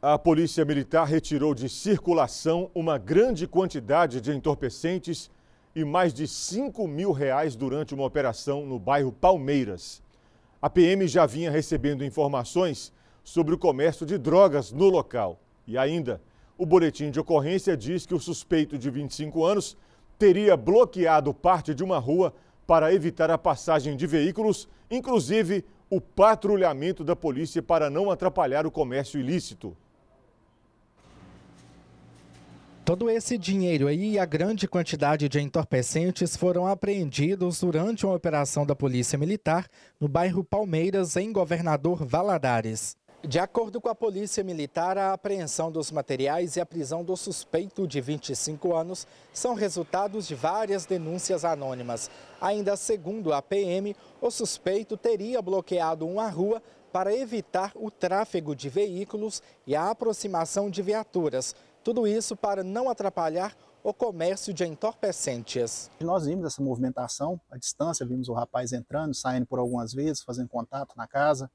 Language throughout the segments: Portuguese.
A Polícia Militar retirou de circulação uma grande quantidade de entorpecentes e mais de 5 mil reais durante uma operação no bairro Palmeiras. A PM já vinha recebendo informações sobre o comércio de drogas no local. E ainda, o boletim de ocorrência diz que o suspeito de 25 anos teria bloqueado parte de uma rua para evitar a passagem de veículos, inclusive o patrulhamento da polícia para não atrapalhar o comércio ilícito. Todo esse dinheiro aí e a grande quantidade de entorpecentes foram apreendidos durante uma operação da Polícia Militar no bairro Palmeiras, em Governador Valadares. De acordo com a Polícia Militar, a apreensão dos materiais e a prisão do suspeito de 25 anos são resultados de várias denúncias anônimas. Ainda segundo a PM, o suspeito teria bloqueado uma rua para evitar o tráfego de veículos e a aproximação de viaturas, tudo isso para não atrapalhar o comércio de entorpecentes. Nós vimos essa movimentação à distância, vimos o rapaz entrando, saindo por algumas vezes, fazendo contato na casa.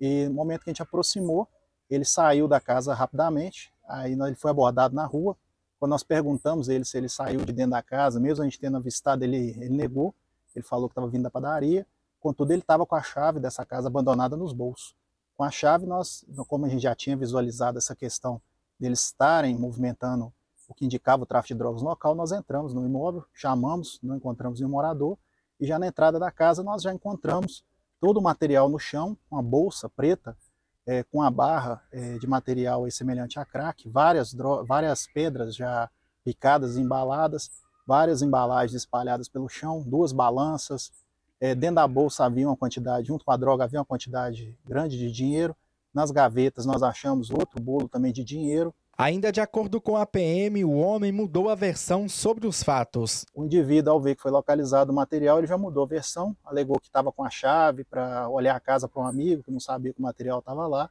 E no momento que a gente aproximou, ele saiu da casa rapidamente, aí ele foi abordado na rua. Quando nós perguntamos ele se ele saiu de dentro da casa, mesmo a gente tendo avistado, ele, ele negou. Ele falou que estava vindo da padaria, contudo ele estava com a chave dessa casa abandonada nos bolsos. Com a chave, nós, como a gente já tinha visualizado essa questão deles estarem movimentando o que indicava o tráfico de drogas local, nós entramos no imóvel, chamamos, não encontramos nenhum morador, e já na entrada da casa nós já encontramos todo o material no chão, uma bolsa preta é, com a barra é, de material semelhante a crack, várias, várias pedras já picadas e embaladas, várias embalagens espalhadas pelo chão, duas balanças, é, dentro da bolsa havia uma quantidade, junto com a droga havia uma quantidade grande de dinheiro, nas gavetas nós achamos outro bolo também de dinheiro. Ainda de acordo com a PM, o homem mudou a versão sobre os fatos. O indivíduo, ao ver que foi localizado o material, ele já mudou a versão, alegou que estava com a chave para olhar a casa para um amigo que não sabia que o material estava lá.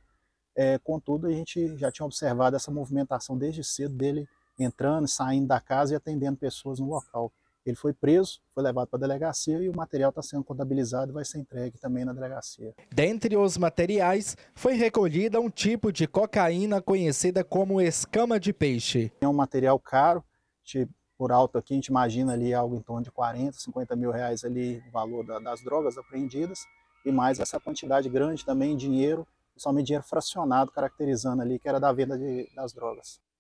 É, contudo, a gente já tinha observado essa movimentação desde cedo dele entrando, saindo da casa e atendendo pessoas no local. Ele foi preso, foi levado para a delegacia e o material está sendo contabilizado e vai ser entregue também na delegacia. Dentre os materiais, foi recolhida um tipo de cocaína conhecida como escama de peixe. É um material caro, por alto aqui, a gente imagina ali algo em torno de 40, 50 mil reais ali o valor da, das drogas apreendidas e mais essa quantidade grande também em dinheiro, somente dinheiro fracionado, caracterizando ali que era da venda de, das drogas.